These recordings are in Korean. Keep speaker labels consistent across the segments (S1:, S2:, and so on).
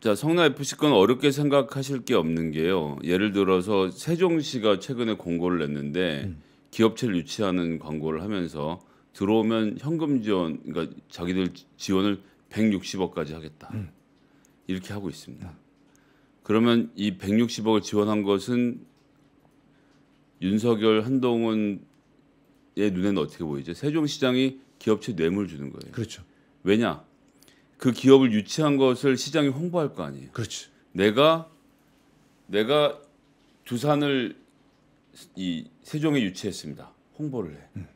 S1: 자, 성남 FC 건 어렵게 생각하실 게 없는 게요. 예를 들어서 세종시가 최근에 공고를 냈는데 음. 기업체를 유치하는 광고를 하면서 들어오면 현금 지원, 그러니까 자기들 지원을 160억까지 하겠다. 음. 이렇게 하고 있습니다. 그러면 이 160억을 지원한 것은 윤석열 한동훈의 눈에는 어떻게 보이죠? 세종시장이 기업체 뇌물 주는 거예요. 그렇죠. 왜냐? 그 기업을 유치한 것을 시장에 홍보할 거 아니에요. 그렇지. 내가 내가 두산을 이 세종에 유치했습니다. 홍보를 해. 음.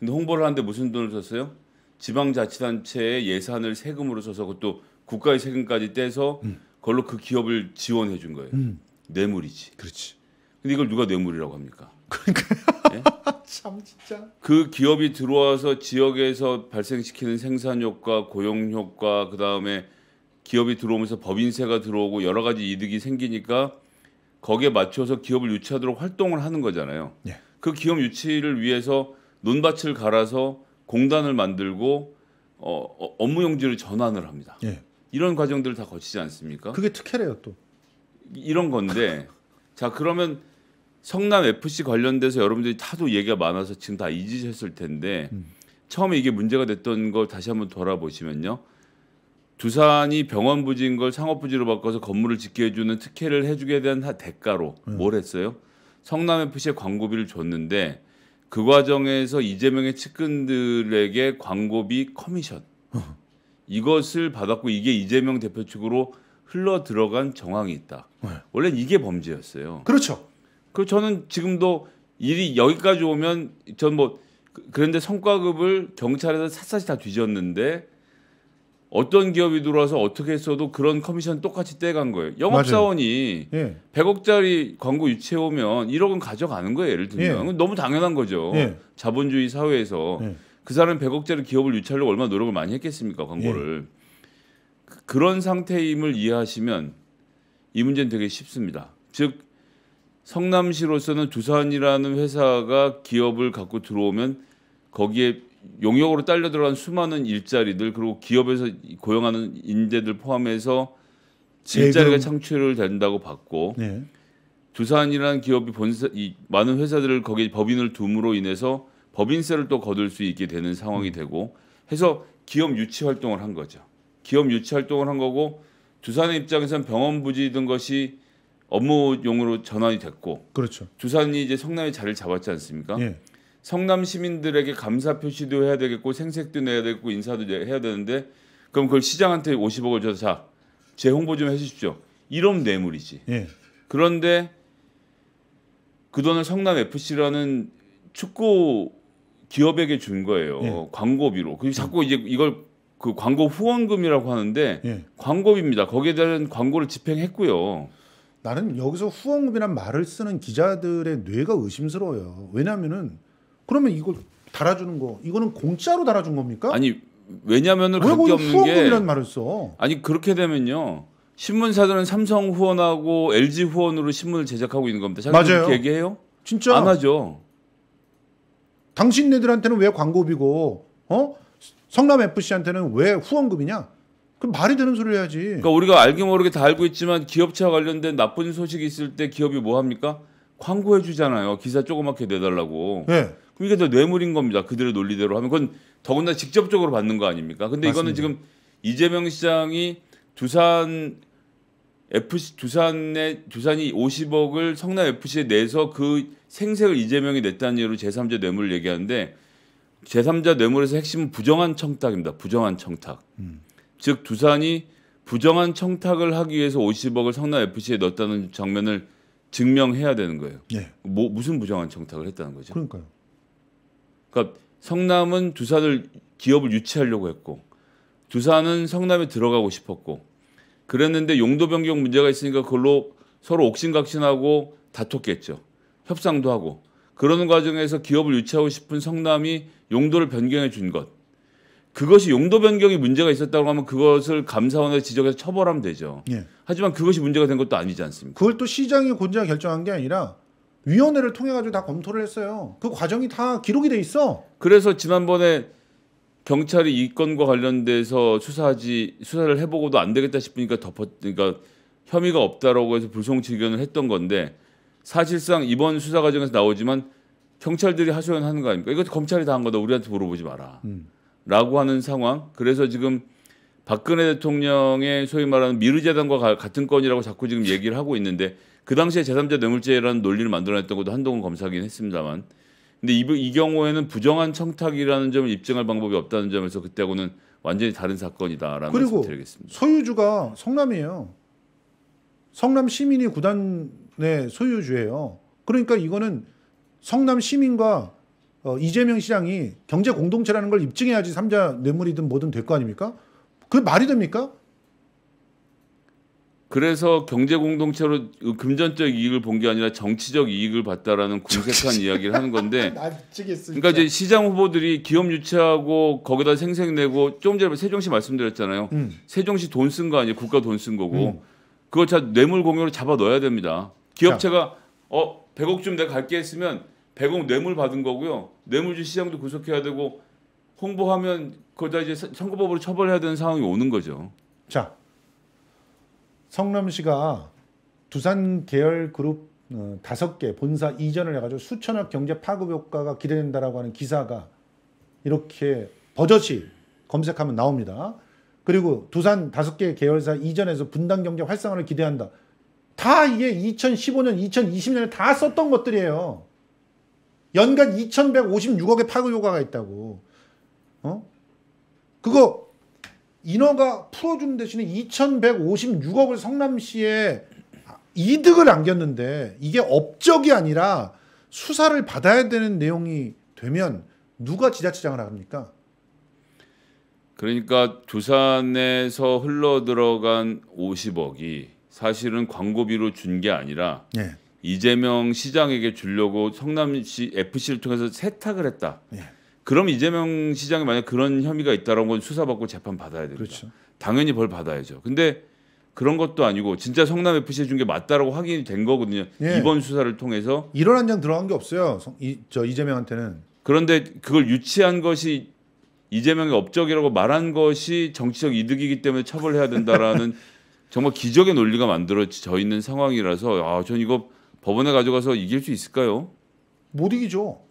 S1: 근데 홍보를 하는데 무슨 돈을 썼어요? 지방자치단체의 예산을 세금으로 써서 그것도 국가의 세금까지 떼서 음. 걸로 그 기업을 지원해 준 거예요. 음. 뇌물이지. 그렇지. 근데 이걸 누가 뇌물이라고 합니까? 그러니까
S2: 네? 참 진짜.
S1: 그 기업이 들어와서 지역에서 발생시키는 생산 효과, 고용 효과, 그 다음에 기업이 들어오면서 법인세가 들어오고 여러 가지 이득이 생기니까 거기에 맞춰서 기업을 유치하도록 활동을 하는 거잖아요. 예. 그 기업 유치를 위해서 논밭을 갈아서 공단을 만들고 어, 어 업무용지를 전환을 합니다. 예. 이런 과정들을 다 거치지 않습니까? 그게 특혜래요 또. 이런 건데 자 그러면 성남 FC 관련돼서 여러분들이 타도 얘기가 많아서 지금 다 잊으셨을 텐데 음. 처음에 이게 문제가 됐던 걸 다시 한번 돌아보시면요. 두산이 병원 부지인 걸 상업 부지로 바꿔서 건물을 짓게 해주는 특혜를 해주게 된한 대가로 음. 뭘 했어요? 성남 FC에 광고비를 줬는데 그 과정에서 이재명의 측근들에게 광고비 커미션 어. 이것을 받았고 이게 이재명 대표 측으로 흘러 들어간 정황이 있다. 네. 원래 이게 범죄였어요. 그렇죠. 그 저는 지금도 일이 여기까지 오면 전 뭐 그, 그런데 성과급을 경찰에서 샅샅이 다 뒤졌는데 어떤 기업이 들어와서 어떻게 했어도 그런 커미션 똑같이 떼간 거예요. 영업사원이 예. 100억짜리 광고 유치해 오면 1억은 가져가는 거예요. 예를 들면 예. 너무 당연한 거죠. 예. 자본주의 사회에서 예. 그 사람 100억짜리 기업을 유치하려고 얼마나 노력을 많이 했겠습니까 광고를. 예. 그, 그런 상태임을 이해하시면 이 문제는 되게 쉽습니다. 즉 성남시로서는 두산이라는 회사가 기업을 갖고 들어오면 거기에 용역으로 딸려 들어간 수많은 일자리들 그리고 기업에서 고용하는 인재들 포함해서 일자리가 창출을 된다고 봤고 네. 두산이라는 기업이 본사 이 많은 회사들을 거기에 법인을 둠으로 인해서 법인세를 또 거둘 수 있게 되는 상황이 음. 되고 해서 기업 유치 활동을 한 거죠. 기업 유치 활동을 한 거고 두산의 입장에선 병원 부지 든 것이 업무용으로 전환이 됐고 그렇죠. 두산이 이제 성남에 자리를 잡았지 않습니까? 예. 성남 시민들에게 감사 표시도 해야 되겠고 생색도 내야 되겠고 인사도 해야 되는데 그럼 그걸 시장한테 50억을 줘서 자, 제 홍보 좀 해주십시오. 이런 뇌물이지. 예. 그런데 그 돈을 성남 FC라는 축구 기업에게 준 거예요. 예. 광고비로. 그리고 자꾸 이제 이걸 그 광고 후원금이라고 하는데 예. 광고비입니다. 거기에 대한 광고를 집행했고요. 나는 여기서 후원금이란 말을 쓰는 기자들의
S2: 뇌가 의심스러워요. 왜냐면은 그러면 이걸 달아주는 거 이거는 공짜로 달아준
S1: 겁니까? 아니 왜냐면은 그게 없는 후원금이란 게
S2: 말을 써.
S1: 아니 그렇게 되면요. 신문사들은 삼성 후원하고 LG 후원으로 신문을 제작하고 있는 겁니다. 맞아요. 그렇게 얘기해요? 진짜 안 하죠.
S2: 당신네들한테는 왜 광고비고 어? 성남 FC한테는 왜 후원금이냐? 그럼 말이 되는 소리를 해야지. 그러니까
S1: 우리가 알게 모르게 다 알고 있지만 기업체와 관련된 나쁜 소식이 있을 때 기업이 뭐 합니까? 광고해 주잖아요. 기사 조그맣게 내달라고. 네. 그럼 이게 다 뇌물인 겁니다. 그들의 논리대로 하면 그건 더군다나 직접적으로 받는 거 아닙니까? 근데 맞습니다. 이거는 지금 이재명 시장이 두산 FC 두산에 두산이 50억을 성남 FC에 내서 그 생색을 이재명이 냈다는 이유로 제3자 뇌물을 얘기하는데 제3자 뇌물에서 핵심은 부정한 청탁입니다. 부정한 청탁. 음. 즉 두산이 부정한 청탁을 하기 위해서 50억을 성남 FC에 넣었다는 장면을 증명해야 되는 거예요. 예. 뭐, 무슨 부정한 청탁을 했다는 거죠? 그러니까요. 그러니까 성남은 두산을 기업을 유치하려고 했고 두산은 성남에 들어가고 싶었고 그랬는데 용도 변경 문제가 있으니까 그걸로 서로 옥신각신하고 다퉜겠죠. 협상도 하고 그러는 과정에서 기업을 유치하고 싶은 성남이 용도를 변경해 준 것. 그것이 용도 변경이 문제가 있었다고 하면 그것을 감사원에 지적해서 처벌하면 되죠. 예. 하지만 그것이 문제가 된 것도 아니지 않습니까?
S2: 그걸 또 시장이 곤지가 결정한 게 아니라 위원회를 통해 가지고 다 검토를 했어요. 그 과정이 다 기록이 돼 있어.
S1: 그래서 지난번에 경찰이 이 건과 관련돼서 수사하지 수사를 해보고도 안 되겠다 싶으니까 덮어 그러니까 혐의가 없다라고 해서 불송 의견을 했던 건데 사실상 이번 수사 과정에서 나오지만 경찰들이 하소연하는 거 아닙니까? 이것도 검찰이 다 한 거다. 우리한테 물어보지 마라. 음. 라고 하는 상황. 그래서 지금 박근혜 대통령의 소위 말하는 미르재단과 같은 건이라고 자꾸 지금 얘기를 하고 있는데 그 당시에 제3자 뇌물죄라는 논리를 만들어냈던 것도 한동훈 검사긴 했습니다만 근데 이, 이 경우에는 부정한 청탁이라는 점을 입증할 방법이 없다는 점에서 그때하고는 완전히 다른 사건이다라는 그리고 드리겠습니다.
S2: 소유주가 성남이에요. 성남 시민이 구단의 소유주예요. 그러니까 이거는 성남 시민과 어, 이재명 시장이 경제 공동체라는 걸 입증해야지 삼자 뇌물이든 뭐든 될 거 아닙니까? 그게 말이 됩니까?
S1: 그래서 경제 공동체로 금전적 이익을 본 게 아니라 정치적 이익을 봤다라는 궁색한 이야기를 하는 건데 그러니까 이제 시장 후보들이 기업 유치하고 거기다 생색내고 조금 전에 세종시 말씀드렸잖아요. 음. 세종시 돈 쓴 거 아니에요. 국가 돈 쓴 거고. 음. 그거 자 뇌물 공여로 잡아 넣어야 됩니다. 기업체가 어 100억 쯤 내가 갈게 했으면 100억 뇌물 받은 거고요. 뇌물주 시장도 구속해야 되고 홍보하면 거기다 이제 선거법으로 처벌해야 되는 상황이 오는 거죠.
S2: 자, 성남시가 두산 계열 그룹 어, 다섯 개 본사 이전을 해가지고 수천억 경제 파급 효과가 기대된다라고 하는 기사가 이렇게 버젓이 검색하면 나옵니다. 그리고 두산 다섯 개 계열사 이전에서 분당 경제 활성화를 기대한다. 다 이게 2015년, 2020년에 다 썼던 것들이에요. 연간 2,156억의 파급 효과가 있다고. 어? 그거 인허가 풀어준 대신에 2,156억을 성남시에 이득을 안겼는데 이게 업적이 아니라 수사를 받아야 되는 내용이 되면 누가 지자체장을 합니까?
S1: 그러니까 조산에서 흘러 들어간 50억이 사실은 광고비로 준 게 아니라 네. 이재명 시장에게 주려고 성남시 FC를 통해서 세탁을 했다. 예. 그럼 이재명 시장이 만약 그런 혐의가 있다라는 건 수사받고 재판 받아야 됩니다. 그렇죠. 당연히 벌 받아야죠. 근데 그런 것도 아니고 진짜 성남 FC 준게 맞다라고 확인이 된 거거든요. 예. 이번 수사를 통해서 1원 한장 들어간
S2: 게 없어요. 이, 저 이재명한테는.
S1: 그런데 그걸 유치한 것이 이재명의 업적이라고 말한 것이 정치적 이득이기 때문에 처벌해야 된다라는 정말 기적의 논리가 만들어져 있는 상황이라서 아, 전 이거 법원에 가져가서 이길 수 있을까요?
S2: 못 이기죠.